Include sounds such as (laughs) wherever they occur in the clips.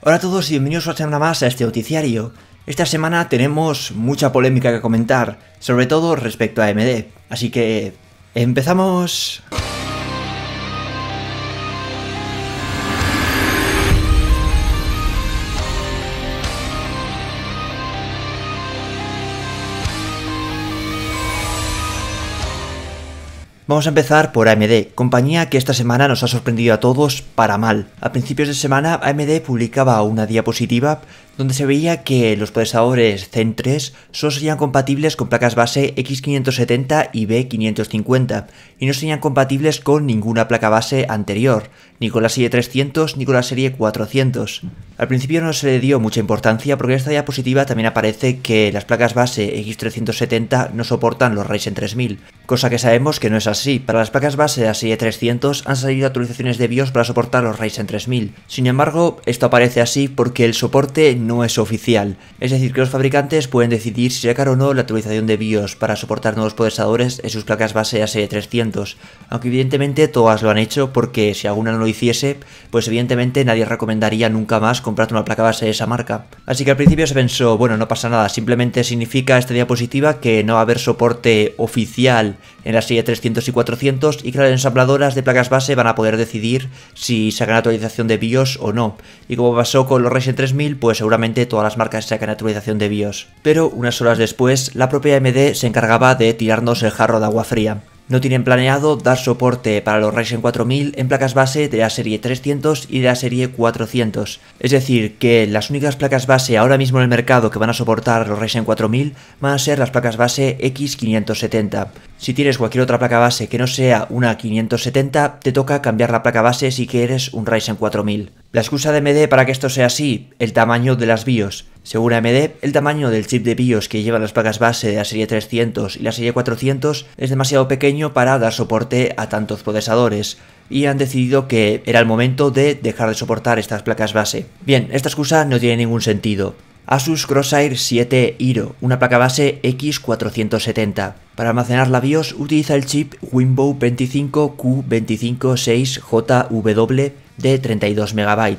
Hola a todos y bienvenidos una semana más a este noticiario. Esta semana tenemos mucha polémica que comentar, sobre todo respecto a AMD, así que empezamos. Vamos a empezar por AMD, compañía que esta semana nos ha sorprendido a todos para mal. A principios de semana AMD publicaba una diapositiva donde se veía que los procesadores Zen 3 solo serían compatibles con placas base X570 y B550, y no serían compatibles con ninguna placa base anterior, ni con la serie 300 ni con la serie 400. Al principio no se le dio mucha importancia porque en esta diapositiva también aparece que las placas base X370 no soportan los Ryzen 3000, cosa que sabemos que no es así. Para las placas base de la serie 300 han salido actualizaciones de BIOS para soportar los Ryzen 3000. Sin embargo, esto aparece así porque el soporte no es oficial. Es decir, que los fabricantes pueden decidir si sacar o no la actualización de BIOS para soportar nuevos procesadores en sus placas base serie 300 aunque evidentemente todas lo han hecho porque si alguna no lo hiciese, pues evidentemente nadie recomendaría nunca más comprar una placa base de esa marca. Así que al principio se pensó, bueno, no pasa nada, simplemente significa esta diapositiva que no va a haber soporte oficial en la serie 300 y 400 y que las ensambladoras de placas base van a poder decidir si sacan actualización de BIOS o no. Y como pasó con los Ryzen 3000, pues seguramente todas las marcas sacan actualización de BIOS. Pero unas horas después, la propia AMD se encargaba de tirarnos el jarro de agua fría. No tienen planeado dar soporte para los Ryzen 4000 en placas base de la serie 300 y de la serie 400. Es decir, que las únicas placas base ahora mismo en el mercado que van a soportar los Ryzen 4000 van a ser las placas base X570. Si tienes cualquier otra placa base que no sea una 570, te toca cambiar la placa base si quieres un Ryzen 4000. La excusa de AMD para que esto sea así, el tamaño de las BIOS. Según AMD, el tamaño del chip de BIOS que llevan las placas base de la serie 300 y la serie 400 es demasiado pequeño para dar soporte a tantos procesadores, y han decidido que era el momento de dejar de soportar estas placas base. Bien, esta excusa no tiene ningún sentido. Asus Crossair 7 iro una placa base X470. Para almacenar la BIOS utiliza el chip Winbow 25Q256JW de 32 MB.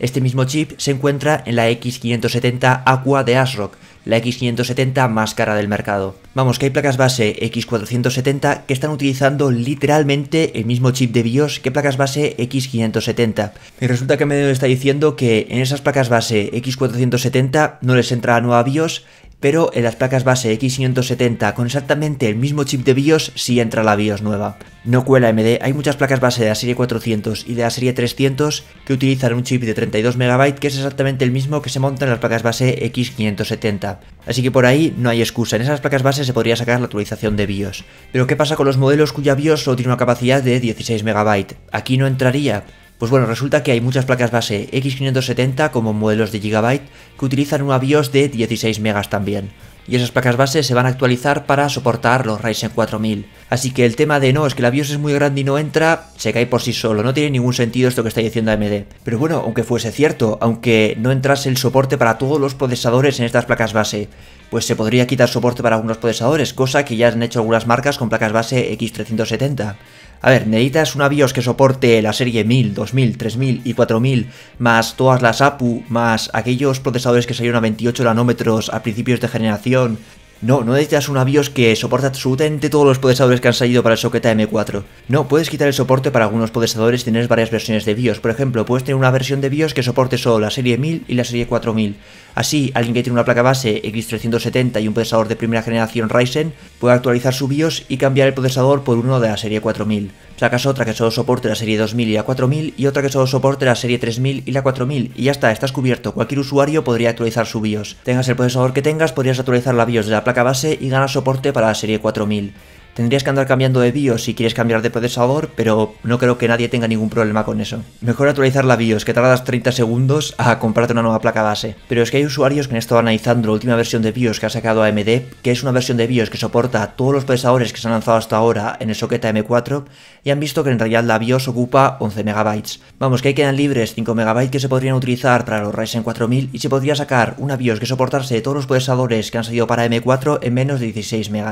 Este mismo chip se encuentra en la X570 Aqua de ASRock, la X570 más cara del mercado. Vamos, que hay placas base X470 que están utilizando literalmente el mismo chip de BIOS que placas base X570. Y resulta que Medio está diciendo que en esas placas base X470 no les entra la nueva BIOS pero en las placas base X570 con exactamente el mismo chip de BIOS sí entra la BIOS nueva. No cuela MD, hay muchas placas base de la serie 400 y de la serie 300 que utilizan un chip de 32 MB que es exactamente el mismo que se monta en las placas base X570. Así que por ahí no hay excusa, en esas placas base se podría sacar la actualización de BIOS. Pero ¿qué pasa con los modelos cuya BIOS solo tiene una capacidad de 16 MB? Aquí no entraría. Pues bueno, resulta que hay muchas placas base X570 como modelos de Gigabyte que utilizan una BIOS de 16 megas también. Y esas placas base se van a actualizar para soportar los Ryzen 4000. Así que el tema de no, es que la BIOS es muy grande y no entra, se cae por sí solo, no tiene ningún sentido esto que está diciendo AMD. Pero bueno, aunque fuese cierto, aunque no entrase el soporte para todos los procesadores en estas placas base, pues se podría quitar soporte para algunos procesadores, cosa que ya han hecho algunas marcas con placas base X370. A ver, necesitas un BIOS que soporte la serie 1000, 2000, 3000 y 4000, más todas las APU, más aquellos procesadores que salieron a 28 nanómetros a principios de generación. No, no necesitas un BIOS que soporte absolutamente todos los procesadores que han salido para el socket M4. No, puedes quitar el soporte para algunos procesadores y tener varias versiones de BIOS. Por ejemplo, puedes tener una versión de BIOS que soporte solo la serie 1000 y la serie 4000 Así, alguien que tiene una placa base X370 y un procesador de primera generación Ryzen puede actualizar su BIOS y cambiar el procesador por uno de la serie 4000. Sacas otra que solo soporte la serie 2000 y la 4000 y otra que solo soporte la serie 3000 y la 4000 y ya está, estás cubierto. Cualquier usuario podría actualizar su BIOS. Tengas el procesador que tengas, podrías actualizar la BIOS de la placa base y ganar soporte para la serie 4000. Tendrías que andar cambiando de BIOS si quieres cambiar de procesador, pero no creo que nadie tenga ningún problema con eso. Mejor actualizar la BIOS, que tardas 30 segundos a comprarte una nueva placa base. Pero es que hay usuarios que han estado analizando la última versión de BIOS que ha sacado AMD, que es una versión de BIOS que soporta todos los procesadores que se han lanzado hasta ahora en el socket M4, y han visto que en realidad la BIOS ocupa 11 MB. Vamos, que ahí quedan libres 5 MB que se podrían utilizar para los Ryzen 4000 y se podría sacar una BIOS que soportase todos los procesadores que han salido para M4 en menos de 16 MB.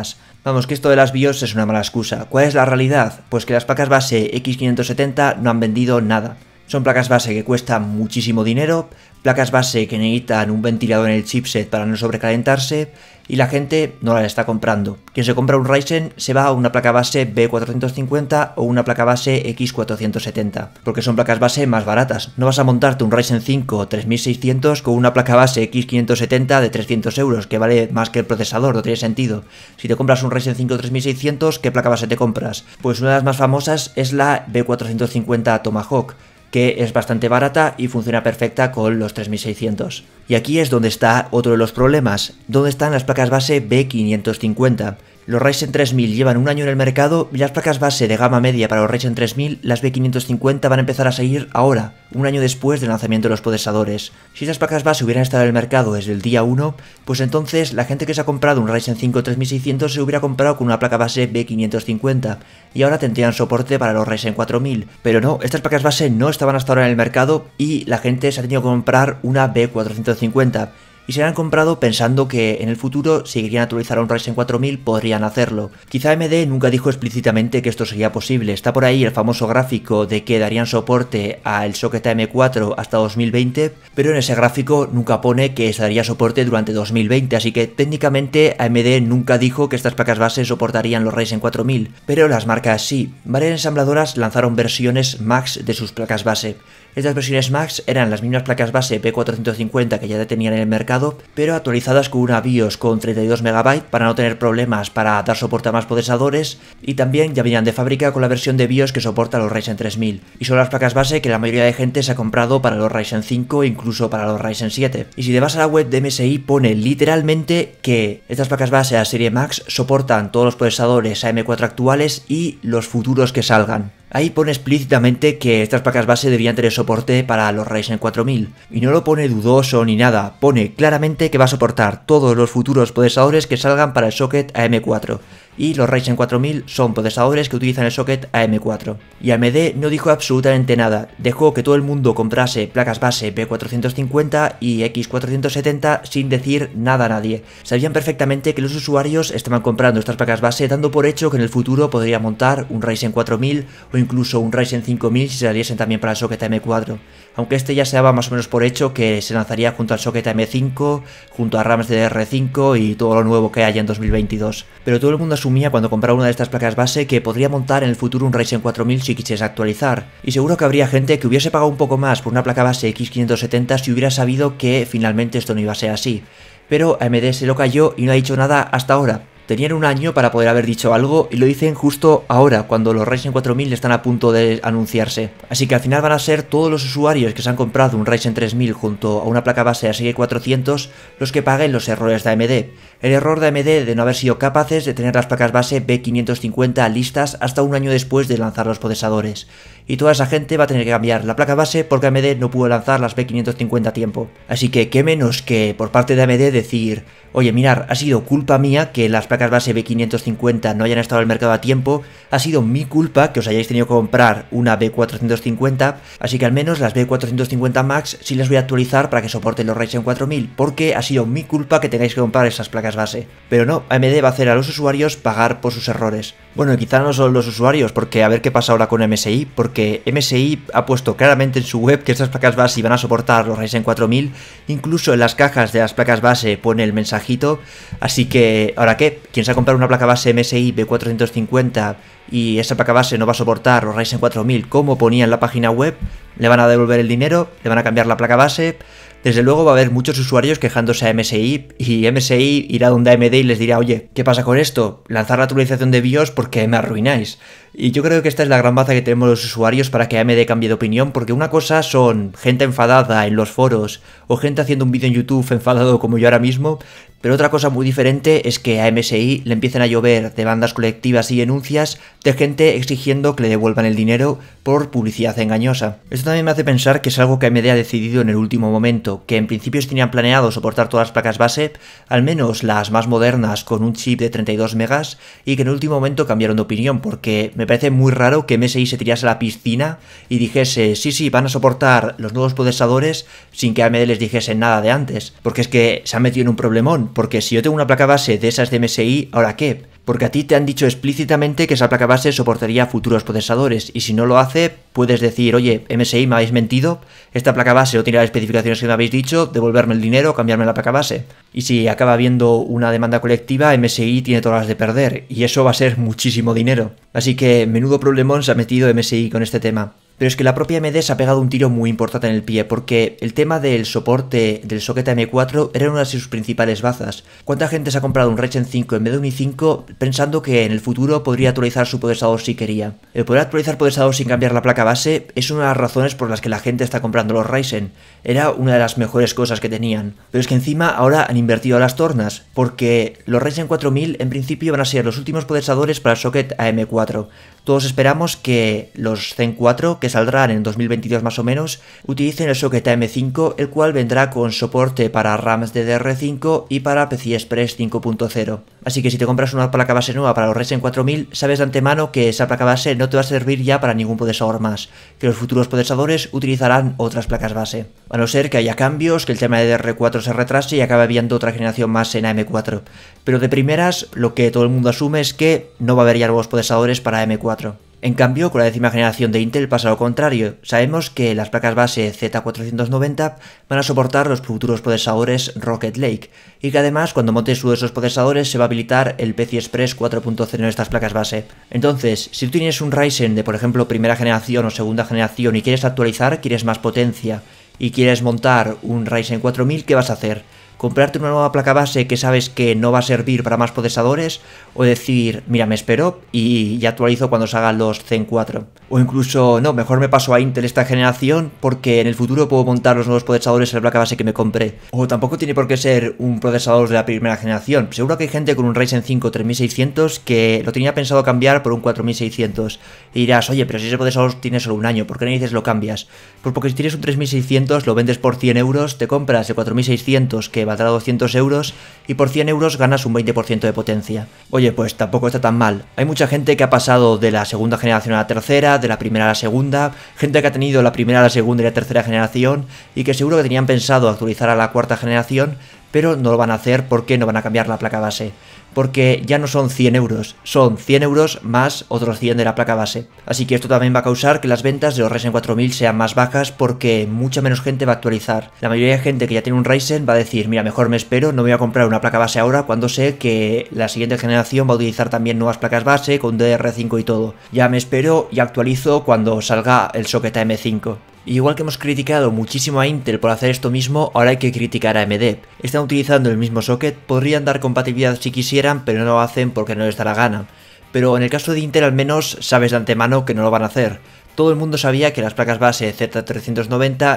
Vamos, que esto de las BIOS es una mala excusa. ¿Cuál es la realidad? Pues que las placas base X570 no han vendido nada. Son placas base que cuestan muchísimo dinero, placas base que necesitan un ventilador en el chipset para no sobrecalentarse y la gente no las está comprando. Quien se compra un Ryzen se va a una placa base B450 o una placa base X470, porque son placas base más baratas. No vas a montarte un Ryzen 5 3600 con una placa base X570 de 300 euros, que vale más que el procesador, no tiene sentido. Si te compras un Ryzen 5 3600, ¿qué placa base te compras? Pues una de las más famosas es la B450 Tomahawk, que es bastante barata y funciona perfecta con los 3600. Y aquí es donde está otro de los problemas, donde están las placas base B550, los Ryzen 3000 llevan un año en el mercado y las placas base de gama media para los Ryzen 3000, las B550, van a empezar a seguir ahora, un año después del lanzamiento de los procesadores. Si esas placas base hubieran estado en el mercado desde el día 1, pues entonces la gente que se ha comprado un Ryzen 5 3600 se hubiera comprado con una placa base B550 y ahora tendrían soporte para los Ryzen 4000. Pero no, estas placas base no estaban hasta ahora en el mercado y la gente se ha tenido que comprar una B450 y se han comprado pensando que en el futuro, si querían actualizar a un Ryzen 4000, podrían hacerlo. Quizá AMD nunca dijo explícitamente que esto sería posible. Está por ahí el famoso gráfico de que darían soporte al socket AM4 hasta 2020, pero en ese gráfico nunca pone que se daría soporte durante 2020, así que técnicamente AMD nunca dijo que estas placas base soportarían los Ryzen 4000, pero las marcas sí. Varias ensambladoras lanzaron versiones max de sus placas base. Estas versiones Max eran las mismas placas base P450 que ya tenían en el mercado, pero actualizadas con una BIOS con 32 MB para no tener problemas para dar soporte a más procesadores, y también ya venían de fábrica con la versión de BIOS que soporta los Ryzen 3000, y son las placas base que la mayoría de gente se ha comprado para los Ryzen 5 e incluso para los Ryzen 7. Y si te vas a la web de MSI pone literalmente que estas placas base a serie Max soportan todos los procesadores AM4 actuales y los futuros que salgan. Ahí pone explícitamente que estas placas base debían tener soporte para los Ryzen 4000, y no lo pone dudoso ni nada, pone claramente que va a soportar todos los futuros procesadores que salgan para el socket AM4, y los Ryzen 4000 son procesadores que utilizan el socket AM4. Y AMD no dijo absolutamente nada, dejó que todo el mundo comprase placas base B450 y X470 sin decir nada a nadie. Sabían perfectamente que los usuarios estaban comprando estas placas base dando por hecho que en el futuro podría montar un Ryzen 4000 o incluso un Ryzen 5000 si saliesen también para el socket AM4 aunque este ya se daba más o menos por hecho que se lanzaría junto al socket M5, junto a RAMs de R5 y todo lo nuevo que haya en 2022. Pero todo el mundo asumía cuando compraba una de estas placas base que podría montar en el futuro un Ryzen 4000 si quisiese actualizar, y seguro que habría gente que hubiese pagado un poco más por una placa base X570 si hubiera sabido que finalmente esto no iba a ser así. Pero AMD se lo cayó y no ha dicho nada hasta ahora, Tenían un año para poder haber dicho algo y lo dicen justo ahora, cuando los Ryzen 4000 están a punto de anunciarse. Así que al final van a ser todos los usuarios que se han comprado un Ryzen 3000 junto a una placa base a 400 los que paguen los errores de AMD. El error de AMD de no haber sido capaces de tener las placas base B550 listas hasta un año después de lanzar los procesadores. Y toda esa gente va a tener que cambiar la placa base porque AMD no pudo lanzar las B550 a tiempo. Así que qué menos que por parte de AMD decir, oye mirar, ha sido culpa mía que las placas base B550 no hayan estado al mercado a tiempo, ha sido mi culpa que os hayáis tenido que comprar una B450, así que al menos las B450 Max sí las voy a actualizar para que soporten los Ryzen 4000, porque ha sido mi culpa que tengáis que comprar esas placas base Pero no, AMD va a hacer a los usuarios pagar por sus errores. Bueno, y quizá no son los usuarios, porque a ver qué pasa ahora con MSI, porque MSI ha puesto claramente en su web que estas placas base van a soportar los Ryzen 4000, incluso en las cajas de las placas base pone el mensajito, así que, ¿ahora qué? Quien se ha comprado una placa base MSI B450 y esa placa base no va a soportar los Ryzen 4000 como ponía en la página web, le van a devolver el dinero, le van a cambiar la placa base, desde luego va a haber muchos usuarios quejándose a MSI y MSI irá donde AMD y les dirá, oye, ¿qué pasa con esto? Lanzar la actualización de BIOS porque me arruináis. Y yo creo que esta es la gran baza que tenemos los usuarios para que AMD cambie de opinión, porque una cosa son gente enfadada en los foros o gente haciendo un vídeo en YouTube enfadado como yo ahora mismo, pero otra cosa muy diferente es que a MSI le empiezan a llover demandas colectivas y denuncias de gente exigiendo que le devuelvan el dinero por publicidad engañosa. Esto también me hace pensar que es algo que AMD ha decidido en el último momento, que en principio tenían planeado soportar todas las placas base, al menos las más modernas con un chip de 32 megas, y que en el último momento cambiaron de opinión, porque me parece muy raro que MSI se tirase a la piscina y dijese, sí, sí, van a soportar los nuevos procesadores sin que AMD les dijese nada de antes, porque es que se ha metido en un problemón porque si yo tengo una placa base de esas de MSI, ¿ahora qué? Porque a ti te han dicho explícitamente que esa placa base soportaría futuros procesadores, y si no lo hace, puedes decir, oye, MSI me habéis mentido, esta placa base no tiene las especificaciones que me habéis dicho, devolverme el dinero, cambiarme la placa base. Y si acaba habiendo una demanda colectiva, MSI tiene todas las de perder, y eso va a ser muchísimo dinero. Así que menudo problemón se ha metido MSI con este tema. Pero es que la propia AMD se ha pegado un tiro muy importante en el pie, porque el tema del soporte del socket am 4 era una de sus principales bazas. ¿Cuánta gente se ha comprado un Ryzen 5 en vez de un i5 pensando que en el futuro podría actualizar su procesador si quería? El poder actualizar procesador sin cambiar la placa base es una de las razones por las que la gente está comprando los Ryzen. Era una de las mejores cosas que tenían. Pero es que encima ahora han invertido a las tornas, porque los Ryzen 4000 en principio van a ser los últimos procesadores para el socket AM4. Todos esperamos que los Zen 4, que saldrán en 2022 más o menos utilicen el socket AM5, el cual vendrá con soporte para RAMs de DDR5 y para PCI Express 5.0. Así que si te compras una placa base nueva para los Ryzen 4000, sabes de antemano que esa placa base no te va a servir ya para ningún procesador más, que los futuros procesadores utilizarán otras placas base. A no ser que haya cambios, que el tema de DDR4 se retrase y acabe habiendo otra generación más en AM4. Pero de primeras, lo que todo el mundo asume es que no va a haber ya nuevos procesadores para AM4. En cambio, con la décima generación de Intel pasa lo contrario. Sabemos que las placas base Z490 van a soportar los futuros procesadores Rocket Lake, y que además cuando montes uno de esos procesadores se va a habilitar el pc Express 4.0 en estas placas base. Entonces, si tú tienes un Ryzen de por ejemplo primera generación o segunda generación y quieres actualizar, quieres más potencia, y quieres montar un Ryzen 4000, ¿qué vas a hacer? comprarte una nueva placa base que sabes que no va a servir para más procesadores, o decir, mira, me espero y ya actualizo cuando salgan los Zen 4. O incluso, no, mejor me paso a Intel esta generación porque en el futuro puedo montar los nuevos procesadores en la placa base que me compré. O tampoco tiene por qué ser un procesador de la primera generación. Seguro que hay gente con un Ryzen 5 3600 que lo tenía pensado cambiar por un 4600. Y dirás, oye, pero si ese procesador tiene solo un año, ¿por qué no dices lo cambias? Pues porque si tienes un 3600 lo vendes por 100 euros, te compras el 4600 que valdrá 200 euros y por 100 euros ganas un 20% de potencia. Oye, pues tampoco está tan mal. Hay mucha gente que ha pasado de la segunda generación a la tercera, de la primera a la segunda, gente que ha tenido la primera, la segunda y la tercera generación y que seguro que tenían pensado actualizar a la cuarta generación pero no lo van a hacer porque no van a cambiar la placa base. Porque ya no son 100 euros, son 100 euros más otros 100 de la placa base. Así que esto también va a causar que las ventas de los Ryzen 4000 sean más bajas porque mucha menos gente va a actualizar. La mayoría de gente que ya tiene un Ryzen va a decir, mira, mejor me espero, no voy a comprar una placa base ahora cuando sé que la siguiente generación va a utilizar también nuevas placas base con DR5 y todo. Ya me espero y actualizo cuando salga el socket am 5 Igual que hemos criticado muchísimo a Intel por hacer esto mismo, ahora hay que criticar a AMD. Están utilizando el mismo socket, podrían dar compatibilidad si quisieran, pero no lo hacen porque no les da la gana. Pero en el caso de Intel al menos sabes de antemano que no lo van a hacer. Todo el mundo sabía que las placas base Z390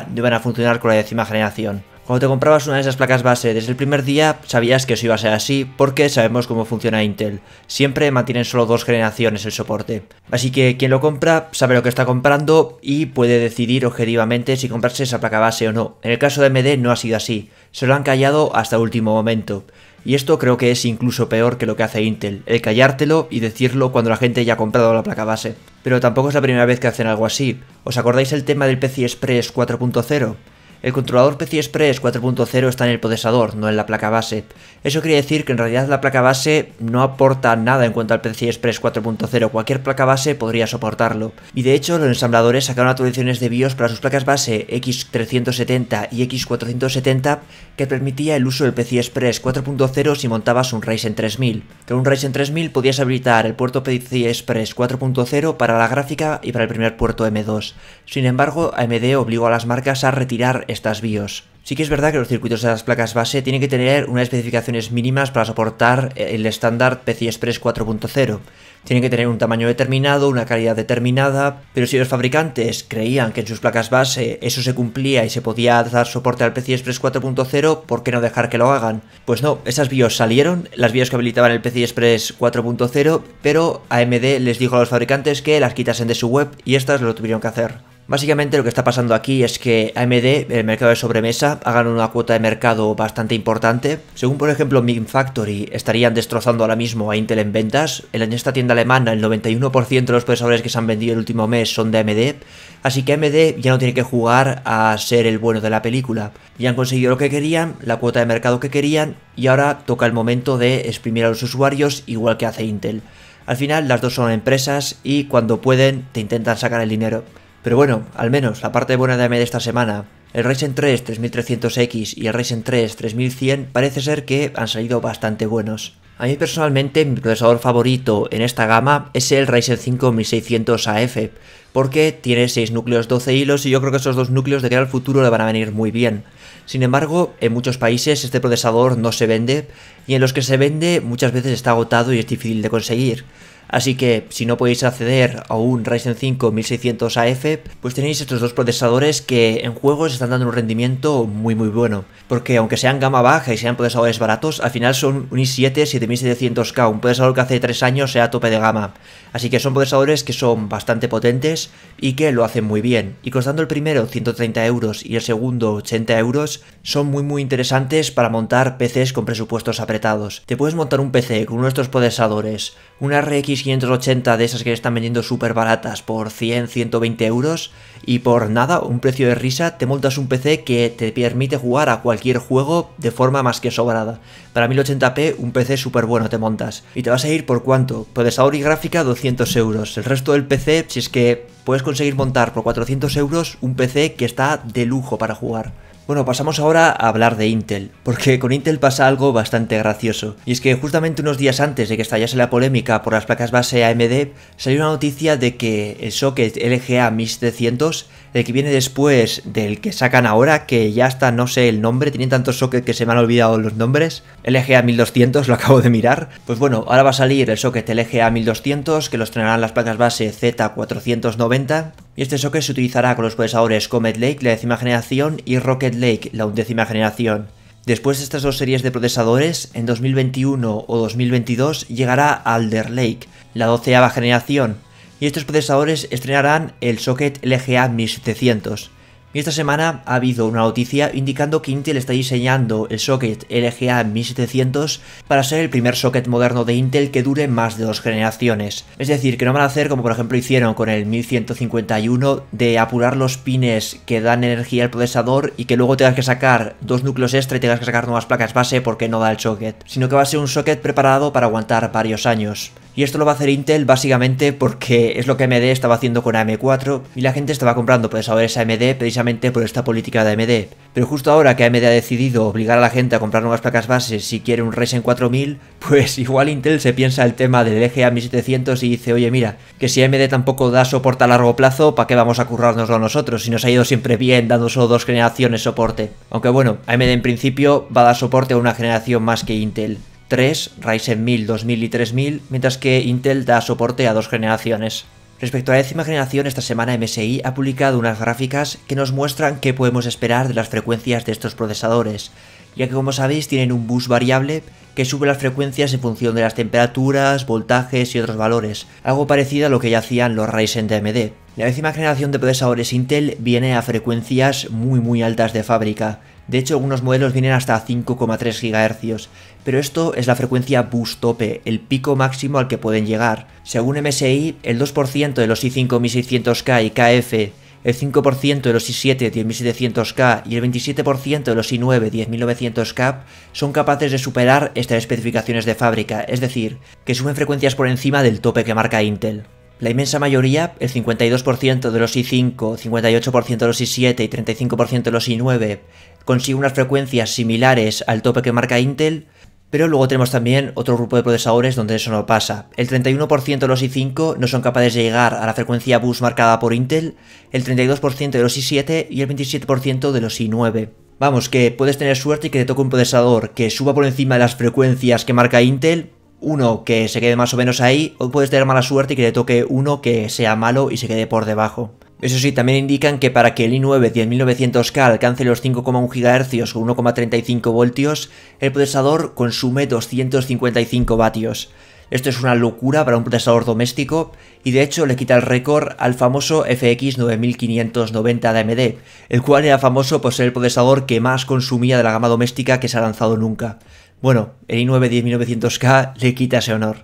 no iban a funcionar con la décima generación. Cuando te comprabas una de esas placas base desde el primer día, sabías que eso iba a ser así, porque sabemos cómo funciona Intel. Siempre mantienen solo dos generaciones el soporte. Así que quien lo compra sabe lo que está comprando y puede decidir objetivamente si comprarse esa placa base o no. En el caso de AMD no ha sido así, se lo han callado hasta último momento. Y esto creo que es incluso peor que lo que hace Intel, el callártelo y decirlo cuando la gente ya ha comprado la placa base. Pero tampoco es la primera vez que hacen algo así. ¿Os acordáis el tema del PC Express 4.0? El controlador PCI Express 4.0 está en el procesador, no en la placa base. Eso quiere decir que en realidad la placa base no aporta nada en cuanto al PCI Express 4.0, cualquier placa base podría soportarlo. Y de hecho, los ensambladores sacaron actualizaciones de BIOS para sus placas base X370 y X470 que permitía el uso del PCI Express 4.0 si montabas un Ryzen 3000. Con un Ryzen 3000 podías habilitar el puerto PCI Express 4.0 para la gráfica y para el primer puerto M2. Sin embargo, AMD obligó a las marcas a retirar estas BIOS. Sí que es verdad que los circuitos de las placas base tienen que tener unas especificaciones mínimas para soportar el estándar PCI Express 4.0. Tienen que tener un tamaño determinado, una calidad determinada, pero si los fabricantes creían que en sus placas base eso se cumplía y se podía dar soporte al PCI Express 4.0, ¿por qué no dejar que lo hagan? Pues no, esas BIOS salieron, las BIOS que habilitaban el PCI Express 4.0, pero AMD les dijo a los fabricantes que las quitasen de su web y estas lo tuvieron que hacer. Básicamente lo que está pasando aquí es que AMD, el mercado de sobremesa, hagan una cuota de mercado bastante importante. Según por ejemplo MinFactory, Factory, estarían destrozando ahora mismo a Intel en ventas. En esta tienda alemana el 91% de los procesadores que se han vendido el último mes son de AMD. Así que AMD ya no tiene que jugar a ser el bueno de la película. Ya han conseguido lo que querían, la cuota de mercado que querían y ahora toca el momento de exprimir a los usuarios igual que hace Intel. Al final las dos son empresas y cuando pueden te intentan sacar el dinero. Pero bueno, al menos la parte buena de AMD esta semana. El Ryzen 3 3300X y el Ryzen 3 3100 parece ser que han salido bastante buenos. A mí personalmente mi procesador favorito en esta gama es el Ryzen 5 1600AF, porque tiene 6 núcleos 12 hilos y yo creo que esos dos núcleos de cara al futuro le van a venir muy bien. Sin embargo, en muchos países este procesador no se vende y en los que se vende muchas veces está agotado y es difícil de conseguir. Así que si no podéis acceder a un Ryzen 5 1600 AF, pues tenéis estos dos procesadores que en juegos están dando un rendimiento muy muy bueno. Porque aunque sean gama baja y sean procesadores baratos, al final son un i7-7700K, un procesador que hace 3 años sea tope de gama. Así que son procesadores que son bastante potentes y que lo hacen muy bien. Y costando el primero 130 euros y el segundo 80 euros, son muy muy interesantes para montar PCs con presupuestos apretados. Te puedes montar un PC con uno de estos procesadores, una RX 580 de esas que están vendiendo súper baratas por 100, 120 euros y por nada, un precio de risa, te montas un PC que te permite jugar a cualquier juego de forma más que sobrada. Para 1080p, un PC súper bueno te montas. ¿Y te vas a ir por cuánto? Procesador pues y gráfica 200 euros. El resto del PC, si es que puedes conseguir montar por 400 euros un PC que está de lujo para jugar. Bueno, pasamos ahora a hablar de Intel, porque con Intel pasa algo bastante gracioso, y es que justamente unos días antes de que estallase la polémica por las placas base AMD, salió una noticia de que el socket LGA 1300 el que viene después del que sacan ahora, que ya está, no sé el nombre, tienen tantos sockets que se me han olvidado los nombres. LGA 1200, (laughs) lo acabo de mirar. Pues bueno, ahora va a salir el socket LGA 1200, que los estrenarán las placas base Z490. Y este socket se utilizará con los procesadores Comet Lake, la décima generación, y Rocket Lake, la undécima generación. Después de estas dos series de procesadores, en 2021 o 2022 llegará Alder Lake, la doceava generación, y estos procesadores estrenarán el socket LGA 1700. Y esta semana ha habido una noticia indicando que Intel está diseñando el socket LGA 1700 para ser el primer socket moderno de Intel que dure más de dos generaciones. Es decir, que no van a hacer como por ejemplo hicieron con el 1151 de apurar los pines que dan energía al procesador y que luego tengas que sacar dos núcleos extra y tengas que sacar nuevas placas base porque no da el socket, sino que va a ser un socket preparado para aguantar varios años. Y esto lo va a hacer Intel básicamente porque es lo que AMD estaba haciendo con AM4 y la gente estaba comprando pues, esa AMD precisamente por esta política de AMD. Pero justo ahora que AMD ha decidido obligar a la gente a comprar nuevas placas bases si quiere un Ryzen 4000, (laughs) pues igual Intel se piensa el tema del eje a 1700 y dice, oye mira, que si AMD tampoco da soporte a largo plazo, ¿para qué vamos a currárnoslo nosotros si nos ha ido siempre bien dando solo dos generaciones soporte? Aunque bueno, AMD en principio va a dar soporte a una generación más que Intel. 3, Ryzen 1000, 2000 y 3000, mientras que Intel da soporte a dos generaciones. Respecto a la décima generación, esta semana MSI ha publicado unas gráficas que nos muestran qué podemos esperar de las frecuencias de estos procesadores, ya que como sabéis tienen un bus variable que sube las frecuencias en función de las temperaturas, voltajes y otros valores, algo parecido a lo que ya hacían los Ryzen de AMD. La décima generación de procesadores Intel viene a frecuencias muy muy altas de fábrica, de hecho, algunos modelos vienen hasta 5,3 GHz, pero esto es la frecuencia bus tope, el pico máximo al que pueden llegar. Según MSI, el 2% de los i5-1600K y KF, el 5% de los i7-10700K y el 27% de los i9-10900K son capaces de superar estas especificaciones de fábrica, es decir, que suben frecuencias por encima del tope que marca Intel. La inmensa mayoría, el 52% de los i5, 58% de los i7 y 35% de los i9, consigue unas frecuencias similares al tope que marca Intel, pero luego tenemos también otro grupo de procesadores donde eso no pasa. El 31% de los i5 no son capaces de llegar a la frecuencia bus marcada por Intel, el 32% de los i7 y el 27% de los i9. Vamos, que puedes tener suerte y que te toque un procesador que suba por encima de las frecuencias que marca Intel, uno que se quede más o menos ahí, o puedes tener mala suerte y que te toque uno que sea malo y se quede por debajo. Eso sí, también indican que para que el i9 10900K alcance los 5,1 GHz o 1,35 voltios, el procesador consume 255 vatios. Esto es una locura para un procesador doméstico y de hecho le quita el récord al famoso FX 9590 de AMD, el cual era famoso por ser el procesador que más consumía de la gama doméstica que se ha lanzado nunca. Bueno, el i9 10900K le quita ese honor.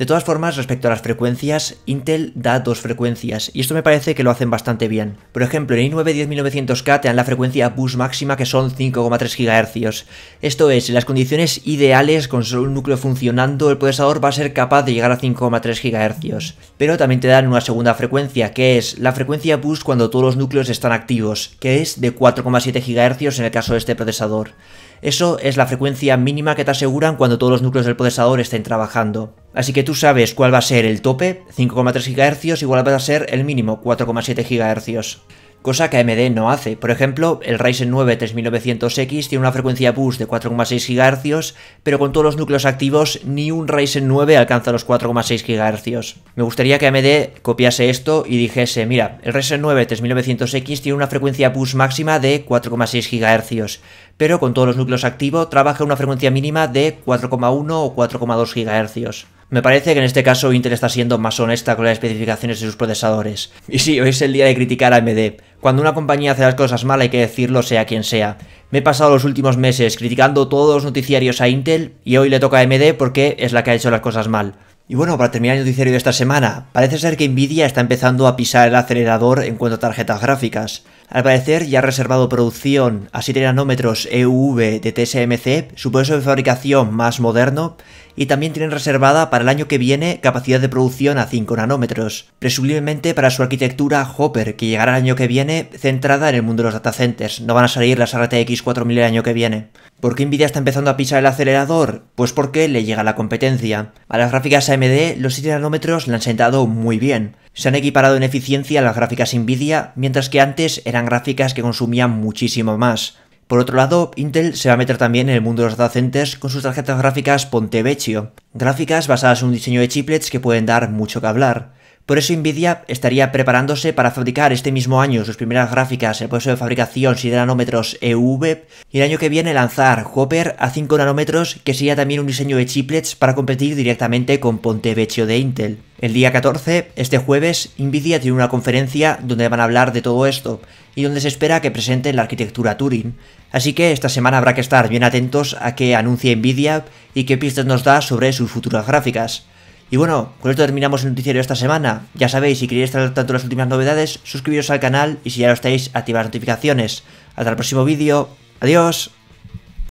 De todas formas, respecto a las frecuencias, Intel da dos frecuencias, y esto me parece que lo hacen bastante bien. Por ejemplo, en i9-10900K te dan la frecuencia bus máxima que son 5,3 GHz. Esto es, en las condiciones ideales, con solo un núcleo funcionando, el procesador va a ser capaz de llegar a 5,3 GHz. Pero también te dan una segunda frecuencia, que es la frecuencia bus cuando todos los núcleos están activos, que es de 4,7 GHz en el caso de este procesador. Eso es la frecuencia mínima que te aseguran cuando todos los núcleos del procesador estén trabajando. Así que tú sabes cuál va a ser el tope, 5,3 GHz, igual va a ser el mínimo, 4,7 GHz cosa que AMD no hace. Por ejemplo, el Ryzen 9 3900X tiene una frecuencia bus de 4,6 GHz, pero con todos los núcleos activos ni un Ryzen 9 alcanza los 4,6 GHz. Me gustaría que AMD copiase esto y dijese, mira, el Ryzen 9 3900X tiene una frecuencia bus máxima de 4,6 GHz, pero con todos los núcleos activos trabaja una frecuencia mínima de 4,1 o 4,2 GHz. Me parece que en este caso Intel está siendo más honesta con las especificaciones de sus procesadores. Y sí, hoy es el día de criticar a AMD. Cuando una compañía hace las cosas mal hay que decirlo sea quien sea. Me he pasado los últimos meses criticando todos los noticiarios a Intel y hoy le toca a AMD porque es la que ha hecho las cosas mal. Y bueno, para terminar el noticiario de esta semana, parece ser que Nvidia está empezando a pisar el acelerador en cuanto a tarjetas gráficas. Al parecer ya ha reservado producción a 7 nanómetros EUV de TSMC, su proceso de fabricación más moderno, y también tienen reservada para el año que viene capacidad de producción a 5 nanómetros, presumiblemente para su arquitectura Hopper, que llegará el año que viene centrada en el mundo de los datacenters, no van a salir las RTX 4000 el año que viene. ¿Por qué Nvidia está empezando a pisar el acelerador? Pues porque le llega la competencia. A las gráficas AMD los 7 nanómetros le han sentado muy bien, se han equiparado en eficiencia las gráficas Nvidia, mientras que antes eran gráficas que consumían muchísimo más. Por otro lado, Intel se va a meter también en el mundo de los data con sus tarjetas gráficas Ponte Vecchio, gráficas basadas en un diseño de chiplets que pueden dar mucho que hablar. Por eso Nvidia estaría preparándose para fabricar este mismo año sus primeras gráficas en el proceso de fabricación 7 nanómetros EUV y el año que viene lanzar Hopper a 5 nanómetros que sería también un diseño de chiplets para competir directamente con Ponte Vecchio de Intel. El día 14, este jueves, Nvidia tiene una conferencia donde van a hablar de todo esto y donde se espera que presenten la arquitectura Turing. Así que esta semana habrá que estar bien atentos a qué anuncia Nvidia y qué pistas nos da sobre sus futuras gráficas. Y bueno, con esto terminamos el noticiero esta semana. Ya sabéis, si queréis estar al tanto de las últimas novedades, suscribiros al canal y si ya lo estáis, activad las notificaciones. Hasta el próximo vídeo. Adiós.